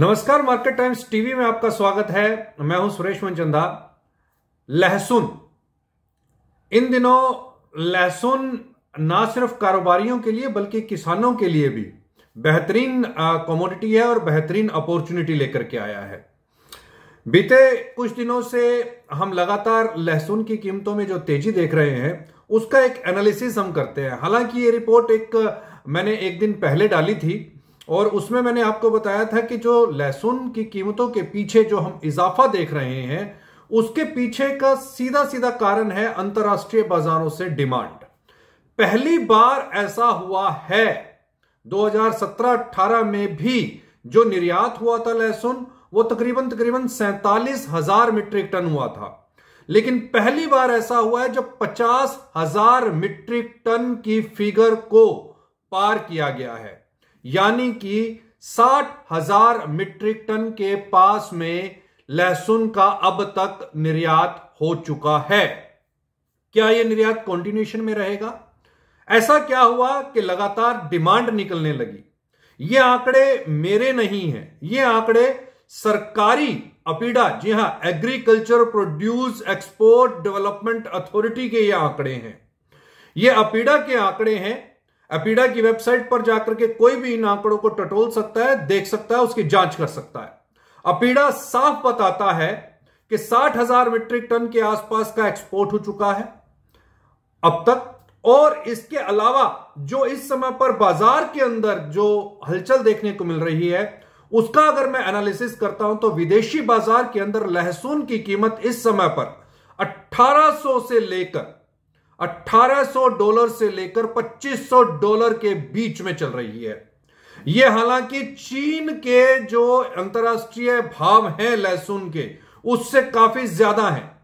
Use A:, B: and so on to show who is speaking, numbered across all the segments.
A: नमस्कार market times TV में आपका स्वागत है मैं हूं सुरेश मनचंदा लहसुन इन दिनों लहसुन ना सिर्फ कारोबारियों के लिए बल्कि किसानों के लिए भी बेहतरीन कमोडिटी है और बेहतरीन अपॉर्चुनिटी लेकर के आया है बीते कुछ दिनों से हम लगातार लहसुन की कीमतों में जो तेजी देख रहे हैं उसका एक एनालिसिस हम करते हैं हालांकि ये रिपोर्ट एक मैंने एक दिन पहले डाली थी और उसमें मैंने आपको बताया था कि जो लहसुन की कीमतों के पीछे जो हम इजाफा देख रहे हैं उसके पीछे का सीधा सीधा कारण है अंतर्राष्ट्रीय बाजारों से डिमांड पहली बार ऐसा हुआ है 2017-18 में भी जो निर्यात हुआ था लहसुन वो तकरीबन तकरीबन सैतालीस हजार मीट्रिक टन हुआ था लेकिन पहली बार ऐसा हुआ है जब पचास हजार मीट्रिक टन की फिगर को पार किया गया है यानी कि साठ हजार मीट्रिक टन के पास में लहसुन का अब तक निर्यात हो चुका है क्या यह निर्यात कंटिन्यूशन में रहेगा ऐसा क्या हुआ कि लगातार डिमांड निकलने लगी ये आंकड़े मेरे नहीं हैं ये आंकड़े सरकारी अपीडा जी हां agriculture produce export development authority के ये आंकड़े हैं ये अपीडा के आंकड़े हैं अपीडा की वेबसाइट पर जाकर के कोई भी इन आंकड़ों को टटोल सकता है देख सकता है उसकी जांच कर सकता है अपीडा साफ बताता है कि साठ हजार मीट्रिक टन के आसपास का एक्सपोर्ट हो चुका है अब तक और इसके अलावा जो इस समय पर बाजार के अंदर जो हलचल देखने को मिल रही है उसका अगर मैं एनालिसिस करता हूं तो विदेशी बाजार के अंदर लहसुन की कीमत इस समय पर 1800 से लेकर 1800 डॉलर से लेकर 2500 डॉलर के बीच में चल रही है यह हालांकि चीन के जो अंतर्राष्ट्रीय भाव हैं लहसुन के उससे काफी ज्यादा है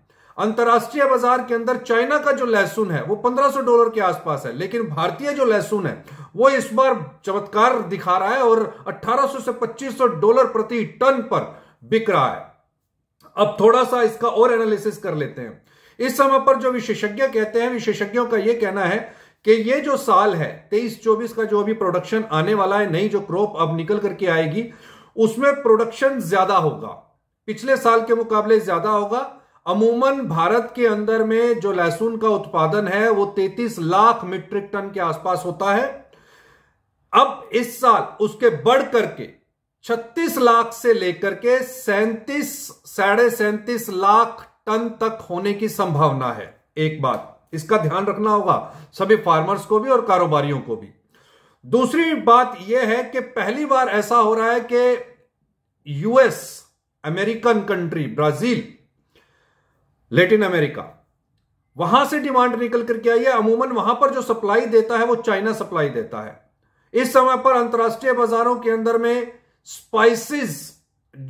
A: अंतर्राष्ट्रीय बाजार के अंदर चाइना का जो लहसुन है वो 1500 डॉलर के आसपास है लेकिन भारतीय जो लहसुन है वो इस बार चमत्कार दिखा रहा है और 1800 से 2500 डॉलर प्रति टन पर बिक रहा है अब थोड़ा सा इसका और एनालिसिस कर लेते हैं इस समय पर जो विशेषज्ञ कहते हैं विशेषज्ञों का यह कहना है कि ये जो साल है तेईस चौबीस का जो अभी प्रोडक्शन आने वाला है नई जो क्रॉप अब निकल करके आएगी उसमें प्रोडक्शन ज्यादा होगा पिछले साल के मुकाबले ज्यादा होगा अमूमन भारत के अंदर में जो लहसुन का उत्पादन है वो 33 लाख मीट्रिक टन के आसपास होता है अब इस साल उसके बढ़ करके 36 लाख से लेकर के सैंतीस साढ़े सैंतीस लाख टन तक होने की संभावना है एक बात इसका ध्यान रखना होगा सभी फार्मर्स को भी और कारोबारियों को भी दूसरी बात यह है कि पहली बार ऐसा हो रहा है कि US American country Brazil Latin America वहां से डिमांड निकल करके आई है अमूमन वहां पर जो सप्लाई देता है वो चाइना सप्लाई देता है इस समय पर अंतर्राष्ट्रीय बाजारों के अंदर में स्पाइसेस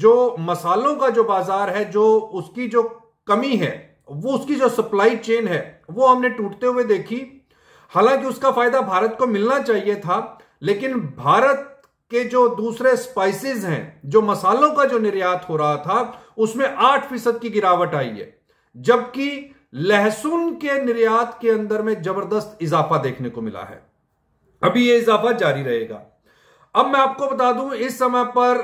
A: जो मसालों का जो बाजार है जो उसकी जो कमी है वो उसकी जो सप्लाई चेन है वो हमने टूटते हुए देखी हालांकि उसका फायदा भारत को मिलना चाहिए था लेकिन भारत के जो दूसरे स्पाइसेस हैं जो मसालों का जो निर्यात हो रहा था उसमें आठ फीसद की गिरावट आई है जबकि लहसुन के निर्यात के अंदर में जबरदस्त इजाफा देखने को मिला है अभी यह इजाफा जारी रहेगा अब मैं आपको बता दूं इस समय पर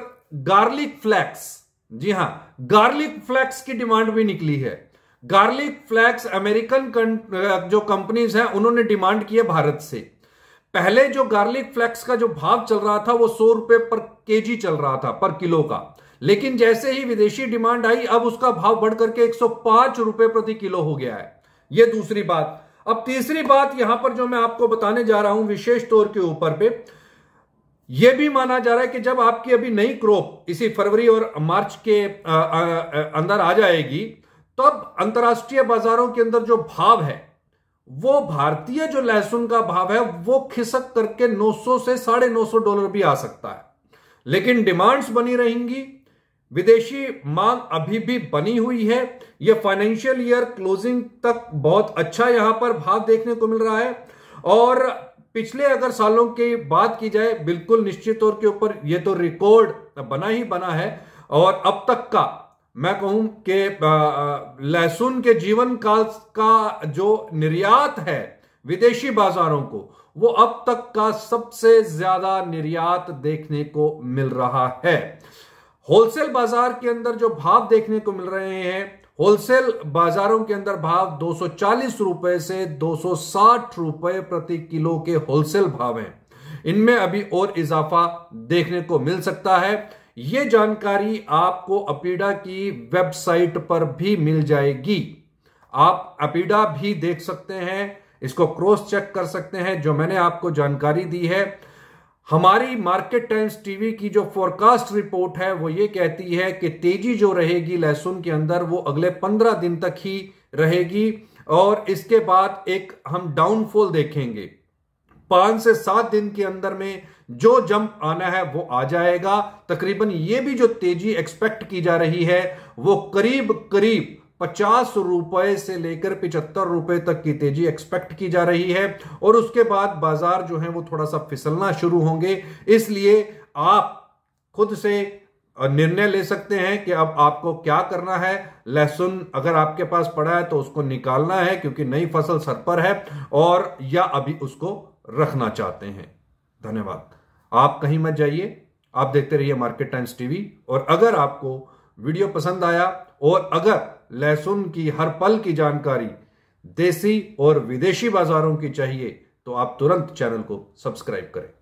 A: गार्लिक फ्लैक्स जी हाँ गार्लिक फ्लैक्स की डिमांड भी निकली है गार्लिक फ्लैक्स अमेरिकन जो कंपनीज हैं उन्होंने डिमांड की है भारत से पहले जो गार्लिक फ्लैक्स का जो भाव चल रहा था वो सौ रुपए पर केजी चल रहा था पर किलो का लेकिन जैसे ही विदेशी डिमांड आई अब उसका भाव बढ़कर के एक रुपए प्रति किलो हो गया है ये दूसरी बात अब तीसरी बात यहां पर जो मैं आपको बताने जा रहा हूं विशेष तौर के ऊपर पे यह भी माना जा रहा है कि जब आपकी अभी नई क्रॉप इसी फरवरी और मार्च के अंदर आ जाएगी तब अंतर्राष्ट्रीय बाजारों के अंदर जो भाव है वो भारतीय जो लहसुन का भाव है वो खिसक करके 900 से साढ़े नौ डॉलर भी आ सकता है लेकिन डिमांड्स बनी रहेंगी विदेशी मांग अभी भी बनी हुई है यह फाइनेंशियल ईयर क्लोजिंग तक बहुत अच्छा यहां पर भाव देखने को मिल रहा है और पिछले अगर सालों की बात की जाए बिल्कुल निश्चित तौर के ऊपर ये तो रिकॉर्ड बना ही बना है और अब तक का मैं कहूं कि लहसुन के जीवन काल का जो निर्यात है विदेशी बाजारों को वो अब तक का सबसे ज्यादा निर्यात देखने को मिल रहा है होलसेल बाजार के अंदर जो भाव देखने को मिल रहे हैं होलसेल बाजारों के अंदर भाव दो रुपए से दो रुपए प्रति किलो के होलसेल भाव हैं इनमें अभी और इजाफा देखने को मिल सकता है ये जानकारी आपको अपीडा की वेबसाइट पर भी मिल जाएगी आप अपीडा भी देख सकते हैं इसको क्रॉस चेक कर सकते हैं जो मैंने आपको जानकारी दी है हमारी मार्केट टाइम्स टीवी की जो फोरकास्ट रिपोर्ट है वो ये कहती है कि तेजी जो रहेगी लहसुन के अंदर वो अगले पंद्रह दिन तक ही रहेगी और इसके बाद एक हम डाउनफॉल देखेंगे पांच से सात दिन के अंदर में जो जंप आना है वो आ जाएगा तकरीबन ये भी जो तेजी एक्सपेक्ट की जा रही है वो करीब करीब पचास रुपए से लेकर पिचहत्तर रुपए तक की तेजी एक्सपेक्ट की जा रही है और उसके बाद बाजार जो है वो थोड़ा सा फिसलना शुरू होंगे इसलिए आप खुद से निर्णय ले सकते हैं कि अब आपको क्या करना है लहसुन अगर आपके पास पड़ा है तो उसको निकालना है क्योंकि नई फसल सर पर है और या अभी उसको रखना चाहते हैं धन्यवाद आप कहीं मत जाइए आप देखते रहिए मार्केट टाइम्स टीवी और अगर आपको वीडियो पसंद आया और अगर लहसुन की हर पल की जानकारी देसी और विदेशी बाजारों की चाहिए तो आप तुरंत चैनल को सब्सक्राइब करें